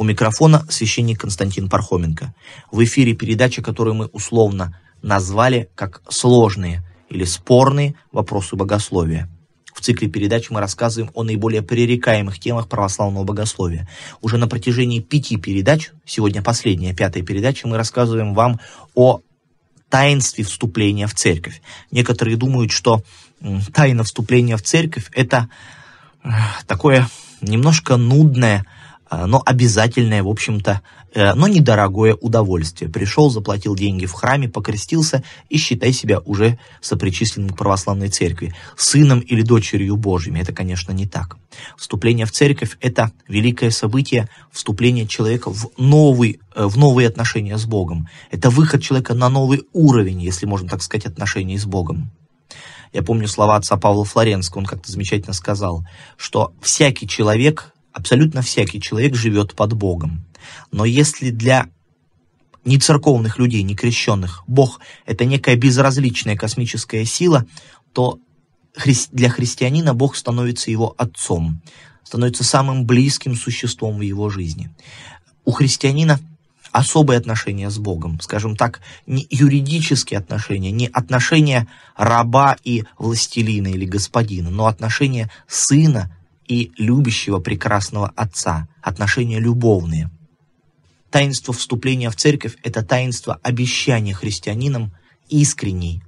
У микрофона священник Константин Пархоменко. В эфире передача, которую мы условно назвали как «Сложные» или «Спорные вопросы богословия». В цикле передач мы рассказываем о наиболее пререкаемых темах православного богословия. Уже на протяжении пяти передач, сегодня последняя, пятая передача, мы рассказываем вам о таинстве вступления в церковь. Некоторые думают, что тайна вступления в церковь – это э, такое немножко нудное, Э, но обязательное, в общем-то, э, но недорогое удовольствие. Пришел, заплатил деньги в храме, покрестился и считай себя уже сопричисленным к православной церкви, сыном или дочерью Божьими. Это, конечно, не так. Вступление в церковь – это великое событие, вступление человека в, новый, э, в новые отношения с Богом. Это выход человека на новый уровень, если можно так сказать, отношений с Богом. Я помню слова отца Павла Флоренского, он как-то замечательно сказал, что всякий человек – абсолютно всякий человек живет под Богом. Но если для не церковных людей, не крещенных, Бог – это некая безразличная космическая сила, то для христианина Бог становится его отцом, становится самым близким существом в его жизни. У христианина особые отношения с Богом, скажем так, не юридические отношения, не отношения раба и властелина или господина, но отношения сына и любящего прекрасного Отца, отношения любовные. Таинство вступления в церковь – это таинство обещания христианинам искренней,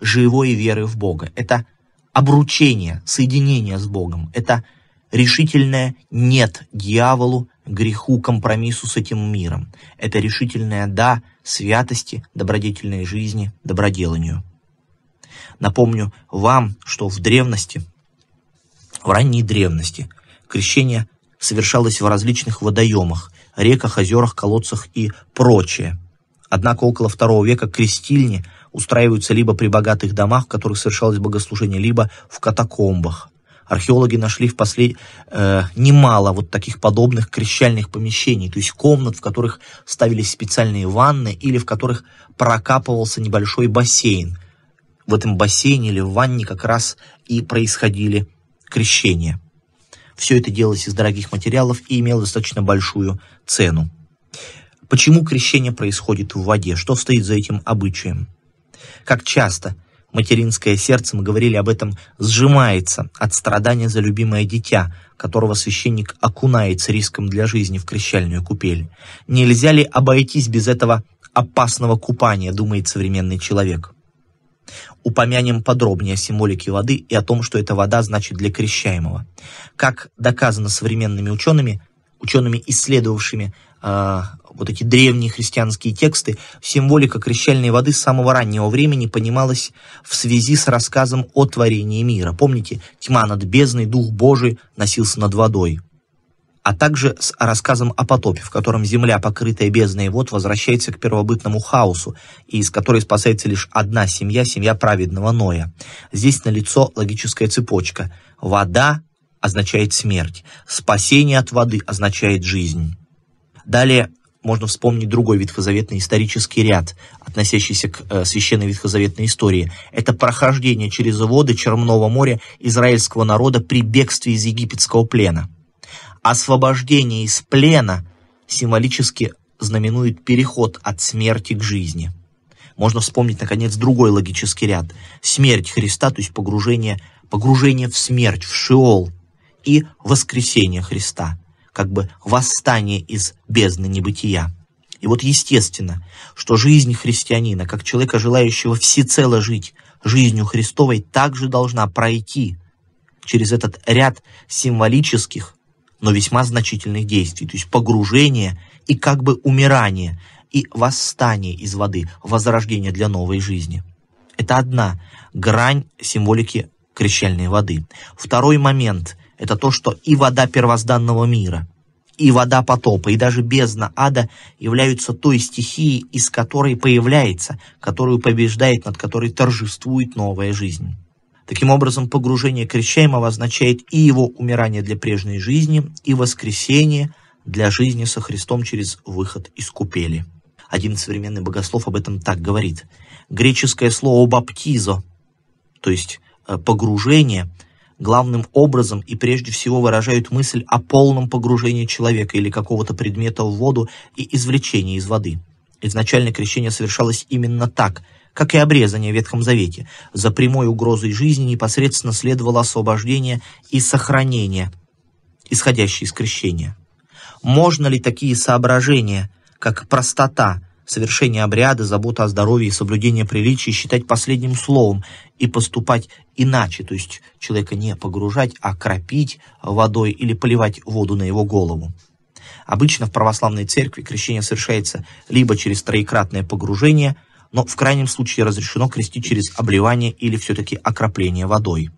живой веры в Бога. Это обручение, соединение с Богом. Это решительное «нет» дьяволу, греху, компромиссу с этим миром. Это решительное «да» святости, добродетельной жизни, доброделанию. Напомню вам, что в древности – в ранней древности крещение совершалось в различных водоемах, реках, озерах, колодцах и прочее. Однако около II века крестильни устраиваются либо при богатых домах, в которых совершалось богослужение, либо в катакомбах. Археологи нашли в послед... э, немало вот таких подобных крещальных помещений, то есть комнат, в которых ставились специальные ванны или в которых прокапывался небольшой бассейн. В этом бассейне или в ванне как раз и происходили крещения. Все это делалось из дорогих материалов и имело достаточно большую цену. Почему крещение происходит в воде? Что стоит за этим обычаем? Как часто материнское сердце, мы говорили об этом, сжимается от страдания за любимое дитя, которого священник окунает с риском для жизни в крещальную купель. Нельзя ли обойтись без этого опасного купания, думает современный человек? Упомянем подробнее о символике воды и о том, что эта вода значит для крещаемого. Как доказано современными учеными, учеными, исследовавшими э, вот эти древние христианские тексты, символика крещальной воды с самого раннего времени понималась в связи с рассказом о творении мира. Помните, тьма над бездной, Дух Божий носился над водой а также с рассказом о потопе, в котором земля, покрытая бездной вод, возвращается к первобытному хаосу, и из которой спасается лишь одна семья, семья праведного Ноя. Здесь налицо логическая цепочка. Вода означает смерть, спасение от воды означает жизнь. Далее можно вспомнить другой ветхозаветный исторический ряд, относящийся к э, священной ветхозаветной истории. Это прохождение через воды Черного моря израильского народа при бегстве из египетского плена. Освобождение из плена символически знаменует переход от смерти к жизни. Можно вспомнить, наконец, другой логический ряд. Смерть Христа, то есть погружение, погружение в смерть, в шиол, и воскресение Христа, как бы восстание из бездны небытия. И вот естественно, что жизнь христианина, как человека, желающего всецело жить жизнью Христовой, также должна пройти через этот ряд символических но весьма значительных действий, то есть погружение и как бы умирание, и восстание из воды, возрождение для новой жизни. Это одна грань символики крещальной воды. Второй момент – это то, что и вода первозданного мира, и вода потопа, и даже бездна ада являются той стихией, из которой появляется, которую побеждает, над которой торжествует новая жизнь. Таким образом, погружение крещаемого означает и его умирание для прежней жизни, и воскресение для жизни со Христом через выход из купели. Один современный богослов об этом так говорит. Греческое слово «баптизо», то есть э, погружение, главным образом и прежде всего выражают мысль о полном погружении человека или какого-то предмета в воду и извлечении из воды. Изначально крещение совершалось именно так – как и обрезание в Ветхом Завете. За прямой угрозой жизни непосредственно следовало освобождение и сохранение, исходящее из крещения. Можно ли такие соображения, как простота, совершение обряда, забота о здоровье и соблюдение приличий считать последним словом и поступать иначе, то есть человека не погружать, а кропить водой или поливать воду на его голову. Обычно в православной церкви крещение совершается либо через троекратное погружение – но в крайнем случае разрешено крестить через обливание или все-таки окропление водой.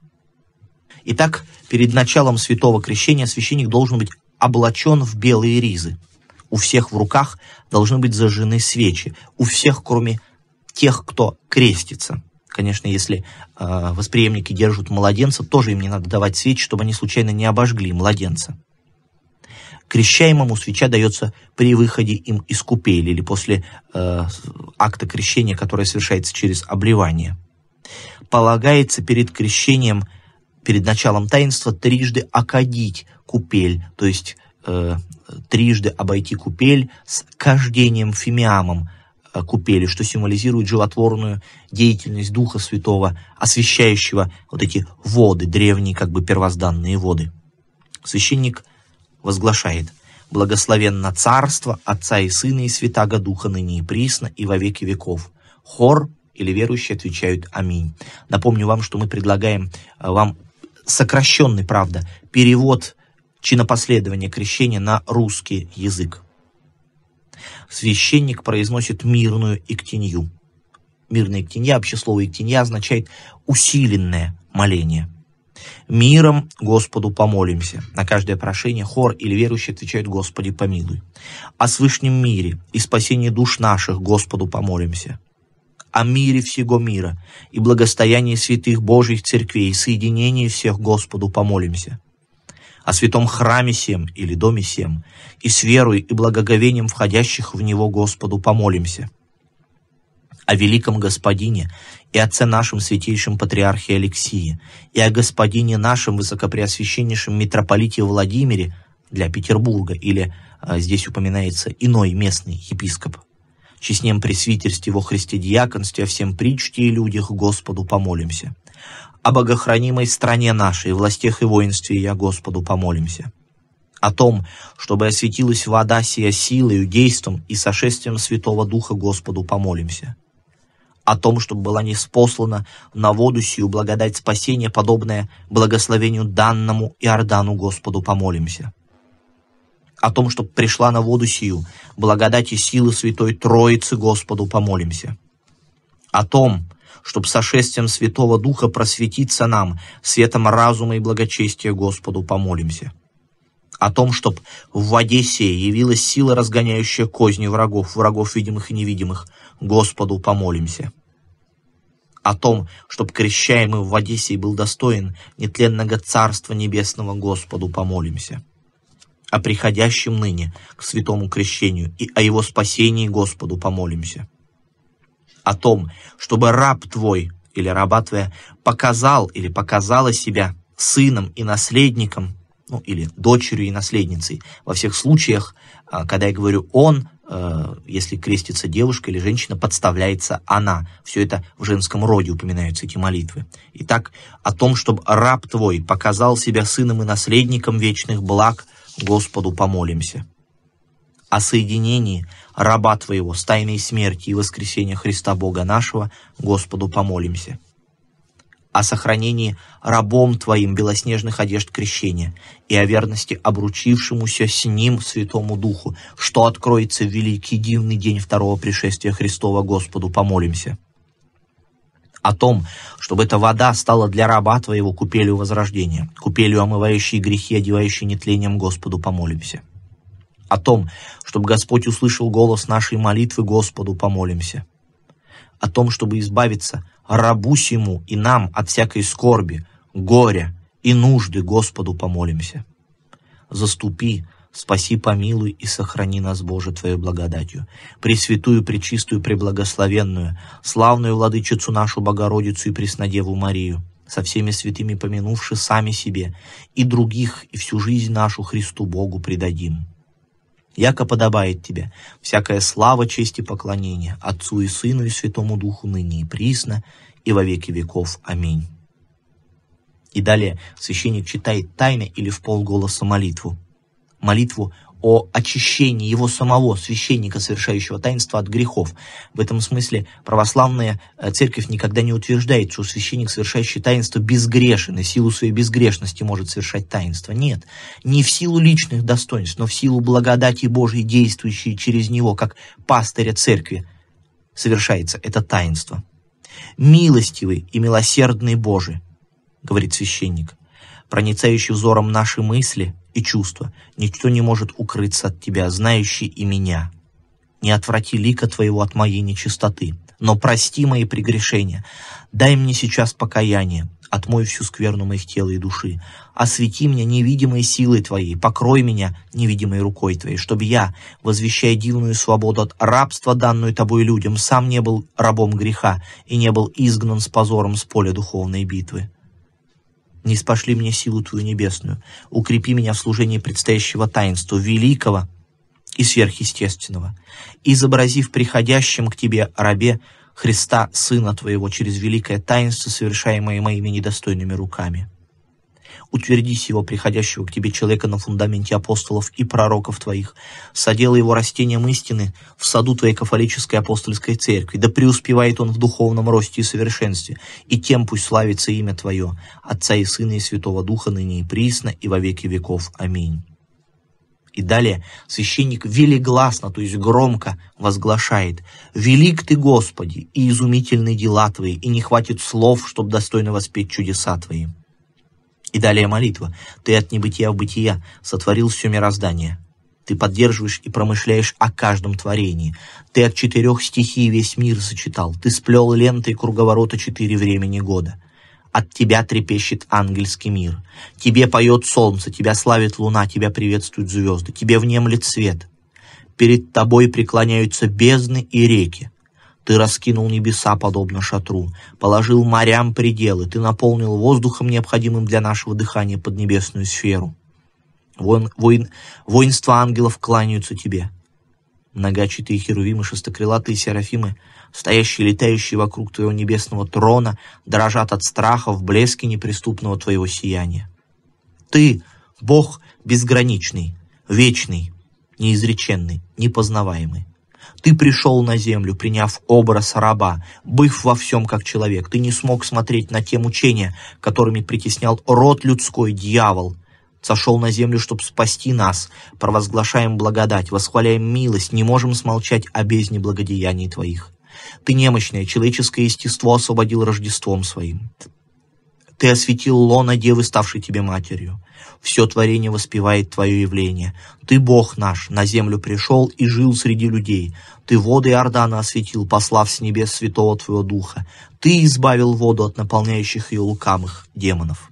Итак, перед началом святого крещения священник должен быть облачен в белые ризы. У всех в руках должны быть зажжены свечи, у всех, кроме тех, кто крестится. Конечно, если э, восприемники держат младенца, тоже им не надо давать свечи, чтобы они случайно не обожгли младенца. Крещаемому свеча дается при выходе им из купели или после э, акта крещения, которое совершается через обливание. Полагается перед крещением, перед началом таинства, трижды окадить купель, то есть э, трижды обойти купель с кождением фимиамом э, купели, что символизирует животворную деятельность Духа Святого, освящающего вот эти воды, древние как бы первозданные воды. Священник – возглашает «Благословенно царство Отца и Сына и Святаго Духа ныне и присно и во веки веков». Хор или верующие отвечают «Аминь». Напомню вам, что мы предлагаем э, вам сокращенный, правда, перевод чинопоследования крещения на русский язык. Священник произносит мирную иктинью. Мирная иктинья, общее слово иктинья означает усиленное моление – миром Господу помолимся. На каждое прошение хор или верующий отвечает Господи помилуй. О свышнем мире и спасении душ наших Господу помолимся о мире всего мира и благостоянии святых Божьих церквей, соединении всех Господу помолимся. О святом храме сем или доме сем, и с верой и благоговением входящих в него Господу помолимся. О великом Господине и отце нашим святейшем патриархе Алексии, и о господине нашем высокопреосвященнейшем митрополите Владимире для Петербурга, или, а, здесь упоминается, иной местный епископ честнем пресвитерстве во Христе диаконстве, о всем причте и людях Господу помолимся. О богохранимой стране нашей, властях и воинстве я Господу помолимся. О том, чтобы осветилась вода сия силою, действом и сошествием Святого Духа Господу помолимся о том, чтобы была неспослана на воду сию благодать спасения, подобное благословению данному Иордану Господу помолимся. О том, чтобы пришла на воду сию благодать и силы Святой Троицы Господу помолимся. О том, чтобы сошествием Святого Духа просветиться нам, светом разума и благочестия Господу помолимся. О том, чтоб в воде сей явилась сила, разгоняющая козни врагов, врагов видимых и невидимых, Господу помолимся. О том, чтоб крещаемый в Одессе был достоин нетленного Царства Небесного Господу помолимся. О приходящем ныне к святому крещению и о его спасении Господу помолимся. О том, чтобы раб твой или раба твоя показал или показала себя сыном и наследником ну, или дочерью и наследницей. Во всех случаях, а, когда я говорю «он», Э, если крестится девушка или женщина, подставляется она. Все это в женском роде упоминаются эти молитвы. Итак, о том, чтобы раб твой показал себя сыном и наследником вечных благ, Господу помолимся. О соединении раба твоего с тайной смерти и воскресения Христа Бога нашего, Господу помолимся о сохранении рабом Твоим белоснежных одежд крещения и о верности обручившемуся с Ним Святому Духу, что откроется в великий дивный день второго пришествия Христова Господу, помолимся. О том, чтобы эта вода стала для раба Твоего купелью возрождения, купелью, омывающей грехи, одевающей нетлением Господу, помолимся. О том, чтобы Господь услышал голос нашей молитвы Господу, помолимся. О том, чтобы избавиться рабусему и нам от всякой скорби, горя и нужды Господу помолимся. Заступи, спаси, помилуй и сохрани нас, Боже, Твоей благодатью, Пресвятую, Пречистую, Преблагословенную, славную Владычицу нашу Богородицу и Преснодеву Марию, со всеми святыми помянувши сами себе, и других, и всю жизнь нашу Христу Богу предадим яко подобает тебе, всякая слава, честь и поклонение Отцу и Сыну и Святому Духу ныне и присно, и во веки веков. Аминь». И далее священник читает тайно или в полголоса молитву. Молитву о очищении его самого, священника, совершающего таинство от грехов. В этом смысле православная э, церковь никогда не утверждает, что священник, совершающий таинство, безгрешен, и в силу своей безгрешности может совершать таинство. Нет, не в силу личных достоинств, но в силу благодати Божьей, действующей через него, как пастыря церкви, совершается это таинство. «Милостивый и милосердный Божий», — говорит священник, — проницающий взором наши мысли — и чувства. ничто не может укрыться от тебя, знающий и меня. Не отврати лика твоего от моей нечистоты, но прости мои прегрешения. Дай мне сейчас покаяние, отмой всю скверну моих тела и души. Освети меня невидимой силой Твоей, покрой меня невидимой рукой Твоей, чтобы я, возвещая дивную свободу от рабства, данную Тобой людям, сам не был рабом греха и не был изгнан с позором с поля духовной битвы не спошли мне силу Твою небесную, укрепи меня в служении предстоящего таинства, великого и сверхъестественного, изобразив приходящим к Тебе рабе Христа, Сына Твоего, через великое таинство, совершаемое моими недостойными руками утверди сего приходящего к тебе человека на фундаменте апостолов и пророков твоих, содела его растением истины в саду твоей кафолической апостольской церкви, да преуспевает он в духовном росте и совершенстве, и тем пусть славится имя твое, Отца и Сына и Святого Духа ныне и присно и во веки веков. Аминь. И далее священник велигласно, то есть громко возглашает «Велик ты, Господи, и изумительны дела Твои, и не хватит слов, чтобы достойно воспеть чудеса Твои». И далее молитва. Ты от небытия в бытия сотворил все мироздание. Ты поддерживаешь и промышляешь о каждом творении. Ты от четырех стихий весь мир сочетал. Ты сплел лентой круговорота четыре времени года. От тебя трепещет ангельский мир. Тебе поет солнце, тебя славит луна, тебя приветствуют звезды, тебе внемлет свет. Перед тобой преклоняются бездны и реки. Ты раскинул небеса, подобно шатру, положил морям пределы, ты наполнил воздухом, необходимым для нашего дыхания, под небесную сферу. Воин, воин, воинство ангелов кланяются тебе. Многочатые херувимы, шестокрылатые серафимы, стоящие и летающие вокруг твоего небесного трона, дрожат от страха в блеске неприступного твоего сияния. Ты — Бог безграничный, вечный, неизреченный, непознаваемый. Ты пришел на землю, приняв образ раба, быв во всем как человек. Ты не смог смотреть на те мучения, которыми притеснял род людской дьявол. Сошел на землю, чтобы спасти нас. Провозглашаем благодать, восхваляем милость, не можем смолчать о бездне благодеяний твоих. Ты немощное человеческое естество освободил Рождеством своим. Ты осветил лона девы, ставшей тебе матерью все творение воспевает Твое явление. Ты, Бог наш, на землю пришел и жил среди людей. Ты воды Иордана осветил, послав с небес святого Твоего Духа. Ты избавил воду от наполняющих ее лукамых демонов.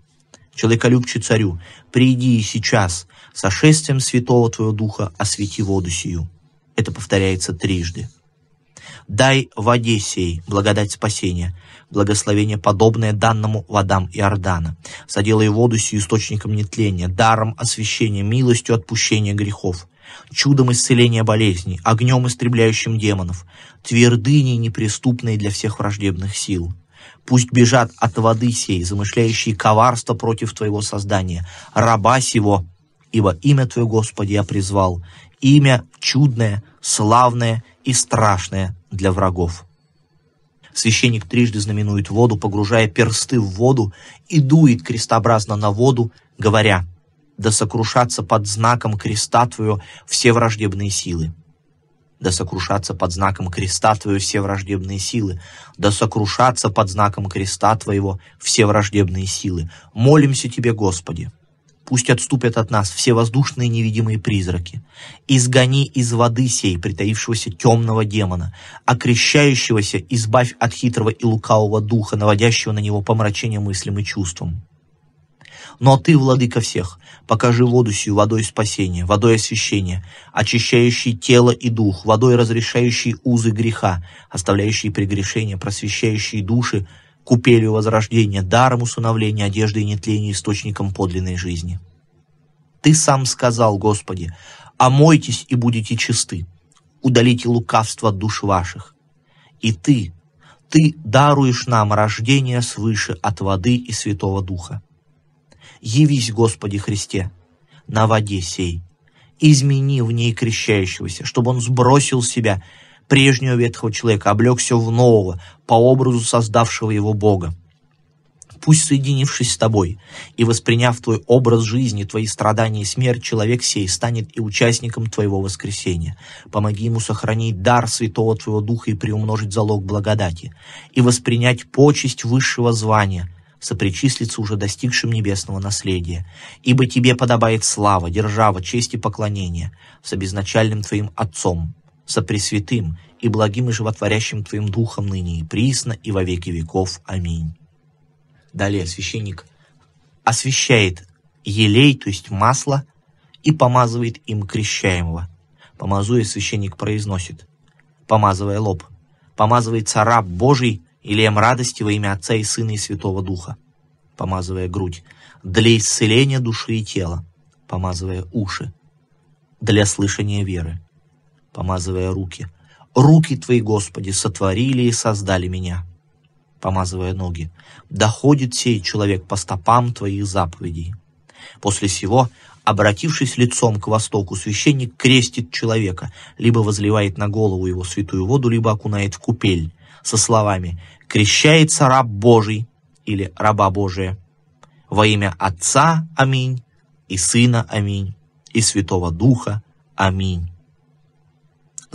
Человеколюбче царю, приди и сейчас, шествием святого Твоего Духа освети воду сию. Это повторяется трижды. Дай воде сей благодать спасения, благословение, подобное данному водам Иордана. Соделай воду сию источником нетления, даром освящения, милостью отпущения грехов, чудом исцеления болезней, огнем истребляющим демонов, твердыней неприступной для всех враждебных сил. Пусть бежат от воды сей, замышляющие коварство против Твоего создания, раба сего, ибо имя Твое, Господи, я призвал, имя чудное, славное и страшное для врагов. Священник трижды знаменует воду, погружая персты в воду и дует крестообразно на воду, говоря «Да сокрушатся под знаком креста Твою все враждебные силы». Да сокрушатся под знаком креста Твою все враждебные силы. Да сокрушатся под знаком креста Твоего все враждебные силы. Молимся Тебе, Господи. Пусть отступят от нас все воздушные невидимые призраки. Изгони из воды сей притаившегося темного демона, окрещающегося избавь от хитрого и лукавого духа, наводящего на него помрачение мыслям и чувствам. Но ну, а ты, владыка всех, покажи воду сию водой спасения, водой освящения, очищающей тело и дух, водой разрешающей узы греха, оставляющей прегрешения, просвещающей души, купелью возрождения, даром усыновления, одежды и нетления, источником подлинной жизни. Ты сам сказал, Господи, омойтесь и будете чисты, удалите лукавство от душ ваших. И Ты, Ты даруешь нам рождение свыше от воды и Святого Духа. Явись, Господи Христе, на воде сей, измени в ней крещающегося, чтобы он сбросил с себя прежнего ветхого человека, облегся в нового, по образу создавшего его Бога. Пусть, соединившись с тобой и восприняв твой образ жизни, твои страдания и смерть, человек сей станет и участником твоего воскресения. Помоги ему сохранить дар Святого Твоего Духа и приумножить залог благодати, и воспринять почесть высшего звания – сопричислиться уже достигшим небесного наследия. Ибо тебе подобает слава, держава, честь и поклонение с обезначальным твоим Отцом, со Пресвятым и благим и животворящим Твоим Духом ныне и присно, и во веки веков. Аминь». Далее священник освящает елей, то есть масло, и помазывает им крещаемого. Помазуя, священник произносит, помазывая лоб, помазывается раб Божий, илием радости во имя Отца и Сына и Святого Духа, помазывая грудь, для исцеления души и тела, помазывая уши, для слышания веры, помазывая руки. «Руки Твои, Господи, сотворили и создали меня», помазывая ноги. «Доходит сей человек по стопам Твоих заповедей». После сего, обратившись лицом к востоку, священник крестит человека, либо возливает на голову его святую воду, либо окунает в купель, со словами «Крещается раб Божий» или «Раба Божия» во имя Отца, аминь, и Сына, аминь, и Святого Духа, аминь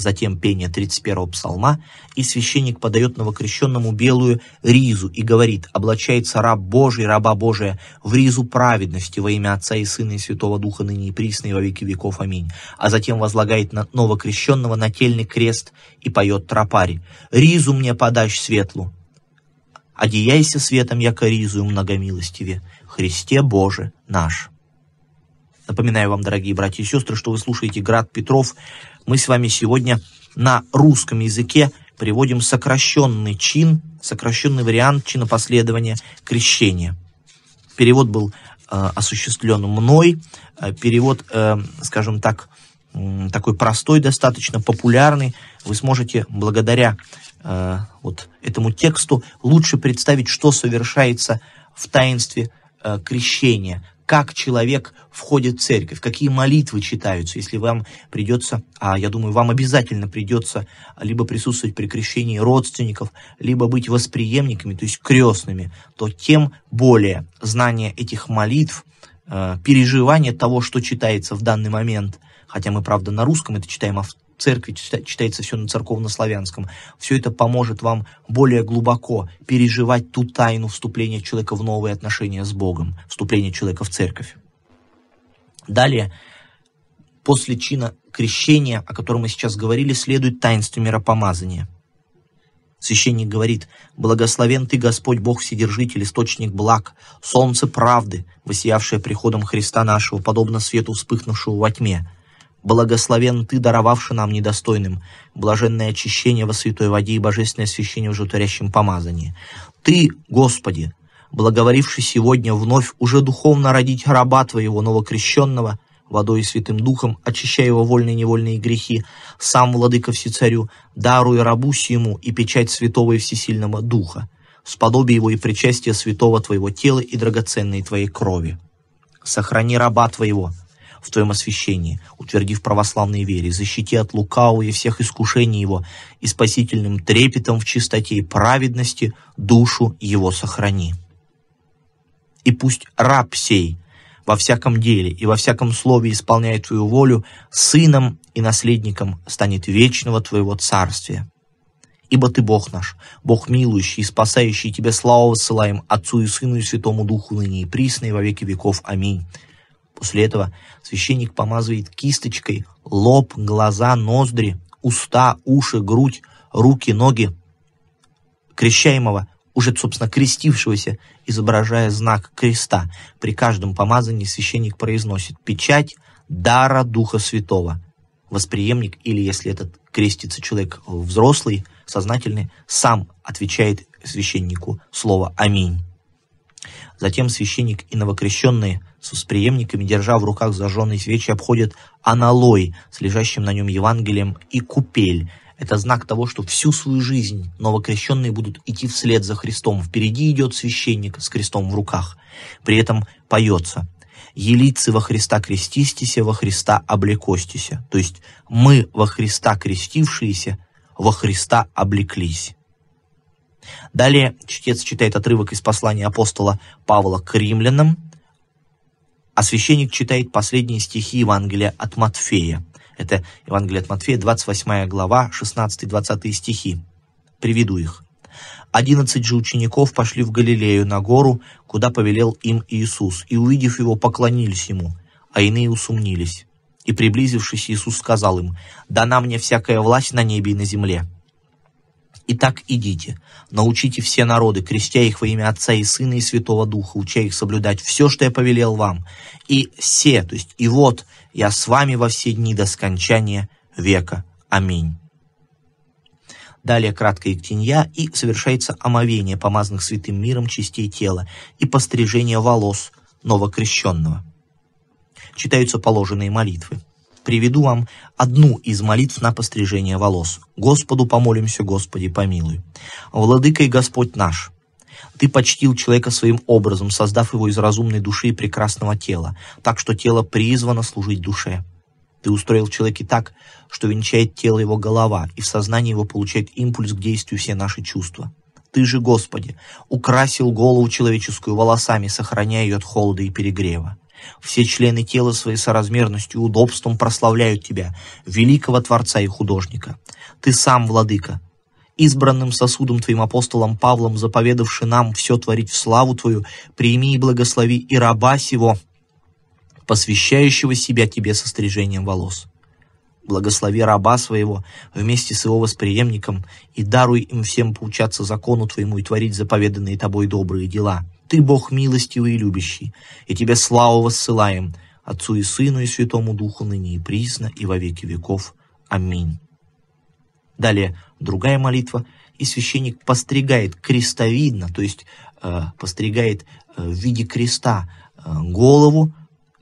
затем пение 31-го псалма, и священник подает новокрещенному белую ризу и говорит, облачается раб Божий, раба Божия, в ризу праведности во имя Отца и Сына и Святого Духа ныне и присно и во веки веков. Аминь. А затем возлагает на новокрещенного нательный крест и поет тропари. «Ризу мне подашь светлу, одеяйся светом, яко ризу многомилостиве, Христе Боже наш». Напоминаю вам, дорогие братья и сестры, что вы слушаете «Град Петров», мы с вами сегодня на русском языке приводим сокращенный чин, сокращенный вариант чинопоследования крещения. Перевод был э, осуществлен мной, э, перевод, э, скажем так, э, такой простой, достаточно популярный. Вы сможете благодаря э, вот этому тексту лучше представить, что совершается в таинстве э, крещения, как человек входит в церковь, какие молитвы читаются, если вам придется, а я думаю, вам обязательно придется либо присутствовать при крещении родственников, либо быть восприемниками, то есть крестными, то тем более знание этих молитв, э, переживание того, что читается в данный момент, хотя мы, правда, на русском это читаем а церкви читается все на церковно-славянском. Все это поможет вам более глубоко переживать ту тайну вступления человека в новые отношения с Богом, вступления человека в церковь. Далее, после чина крещения, о котором мы сейчас говорили, следует таинство миропомазания. Священник говорит, «Благословен Ты, Господь Бог Вседержитель, источник благ, солнце правды, высиявшее приходом Христа нашего, подобно свету, вспыхнувшего во тьме, Благословен Ты, даровавший нам недостойным, блаженное очищение во святой воде и божественное освящение в жутворящем помазании. Ты, Господи, благоворивший сегодня вновь уже духовно родить раба Твоего, новокрещенного, водой и Святым Духом, очищая его вольные и невольные грехи, сам, Владыка Всецарю, даруй рабу сему и печать Святого и Всесильного Духа, сподобие его и причастие святого Твоего тела и драгоценной Твоей крови. Сохрани раба Твоего, в Твоем освящении, утвердив в православной вере, защити от лукавого и всех искушений его, и спасительным трепетом в чистоте и праведности душу его сохрани. И пусть раб сей во всяком деле и во всяком слове исполняет Твою волю, сыном и наследником станет вечного Твоего царствия. Ибо Ты Бог наш, Бог милующий и спасающий Тебе славу высылаем Отцу и Сыну и Святому Духу ныне и присно и во веки веков. Аминь. После этого священник помазывает кисточкой лоб, глаза, ноздри, уста, уши, грудь, руки, ноги крещаемого, уже, собственно, крестившегося, изображая знак креста. При каждом помазании священник произносит печать дара Духа Святого. Восприемник, или если этот крестится человек взрослый, сознательный, сам отвечает священнику слово «Аминь». Затем священник и новокрещенные с восприемниками, держа в руках зажженные свечи, обходят аналой с лежащим на нем Евангелием и купель. Это знак того, что всю свою жизнь новокрещенные будут идти вслед за Христом. Впереди идет священник с крестом в руках. При этом поется «Елицы во Христа крестистися, во Христа облекостися». То есть «Мы во Христа крестившиеся, во Христа облеклись». Далее чтец читает отрывок из послания апостола Павла к римлянам, а священник читает последние стихи Евангелия от Матфея. Это Евангелие от Матфея, 28 глава, 16-20 стихи. Приведу их. Одиннадцать же учеников пошли в Галилею на гору, куда повелел им Иисус, и, увидев его, поклонились ему, а иные усомнились. И, приблизившись, Иисус сказал им, «Дана мне всякая власть на небе и на земле. Итак, идите, научите все народы, крестя их во имя Отца и Сына и Святого Духа, уча их соблюдать все, что я повелел вам. И все, то есть и вот, я с вами во все дни до скончания века. Аминь. Далее краткая тенья и совершается омовение помазанных святым миром частей тела и пострижение волос новокрещенного. Читаются положенные молитвы приведу вам одну из молитв на пострижение волос. Господу помолимся, Господи помилуй. Владыка и Господь наш, ты почтил человека своим образом, создав его из разумной души и прекрасного тела, так что тело призвано служить душе. Ты устроил человека так, что венчает тело его голова, и в сознании его получает импульс к действию все наши чувства. Ты же, Господи, украсил голову человеческую волосами, сохраняя ее от холода и перегрева. Все члены тела своей соразмерностью и удобством прославляют тебя, великого Творца и художника. Ты сам, Владыка, избранным сосудом Твоим апостолом Павлом, заповедавший нам все творить в славу Твою, прими и благослови и раба сего, посвящающего себя Тебе со стрижением волос. Благослови раба своего вместе с его восприемником и даруй им всем поучаться закону Твоему и творить заповеданные Тобой добрые дела» Ты Бог милостивый и любящий, и Тебе славу воссылаем, Отцу и Сыну и Святому Духу ныне и присно и во веки веков. Аминь. Далее другая молитва, и священник постригает крестовидно, то есть э, постригает э, в виде креста э, голову,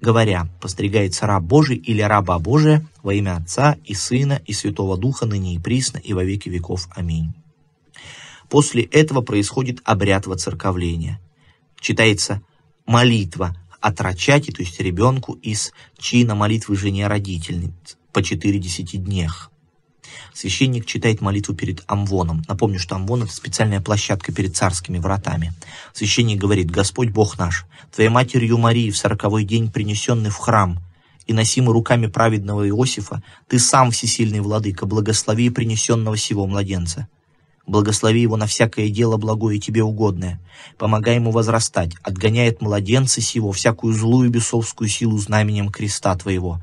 говоря, «Постригается раб Божий или раба Божия во имя Отца и Сына и Святого Духа ныне и присно и во веки веков. Аминь». После этого происходит обряд воцерковления читается молитва отрачати, то есть ребенку из чина молитвы жене родительниц по 40 днях. Священник читает молитву перед Амвоном. Напомню, что Амвон – это специальная площадка перед царскими вратами. Священник говорит, «Господь Бог наш, Твоей матерью Марии в сороковой день принесенный в храм и носимый руками праведного Иосифа, Ты сам, всесильный владыка, благослови принесенного сего младенца. Благослови его на всякое дело благое и тебе угодное. Помогай ему возрастать, отгоняет младенца сего, всякую злую бесовскую силу знаменем креста твоего.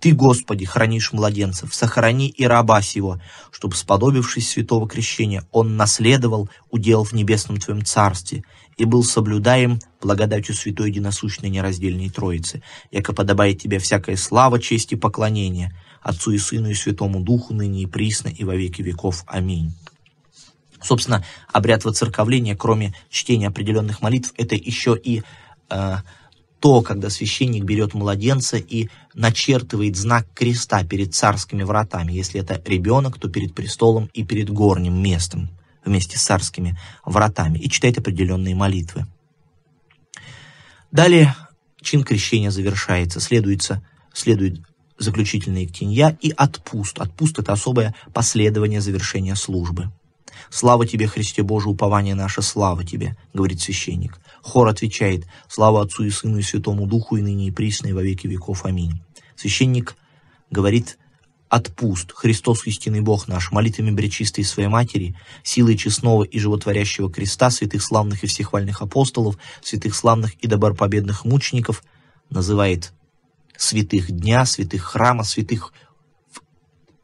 Ты, Господи, хранишь младенцев, сохрани и раба сего, чтобы, сподобившись святого крещения, он наследовал удел в небесном Твоем царстве и был соблюдаем благодатью святой единосущной нераздельной Троицы, яко подобает Тебе всякая слава, честь и поклонение, Отцу и Сыну и Святому Духу ныне и присно и во веки веков. Аминь. Собственно, обряд воцерковления, кроме чтения определенных молитв, это еще и э, то, когда священник берет младенца и начертывает знак креста перед царскими вратами. Если это ребенок, то перед престолом и перед горним местом вместе с царскими вратами и читает определенные молитвы. Далее чин крещения завершается, следуется, следует заключительные ктенья и отпуст. Отпуст – это особое последование завершения службы – «Слава тебе, Христе Боже, упование наше, слава тебе», — говорит священник. Хор отвечает «Слава Отцу и Сыну и Святому Духу, и ныне и присно, и во веки веков. Аминь». Священник говорит «Отпуст, Христос истинный Бог наш, молитвами бречистой своей матери, силой честного и животворящего креста, святых славных и всех вальных апостолов, святых славных и добр победных мучеников» называет святых дня, святых храма, святых,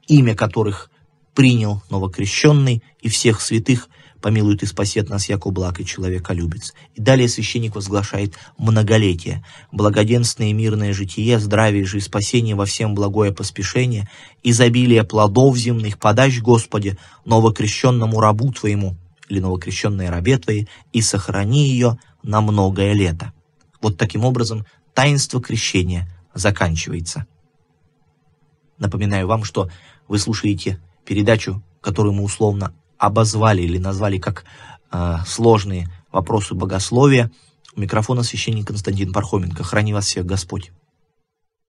имя которых принял новокрещенный и всех святых помилует и спасет нас, яко благ и человеколюбец. И далее священник возглашает многолетие, благоденственное и мирное житие, здравие же и спасение во всем благое поспешение, изобилие плодов земных, подач, Господи, новокрещенному рабу Твоему, или новокрещенной рабе Твоей, и сохрани ее на многое лето. Вот таким образом таинство крещения заканчивается. Напоминаю вам, что вы слушаете передачу, которую мы условно обозвали или назвали как э, сложные вопросы богословия. У микрофона священник Константин Пархоменко. Храни вас всех Господь.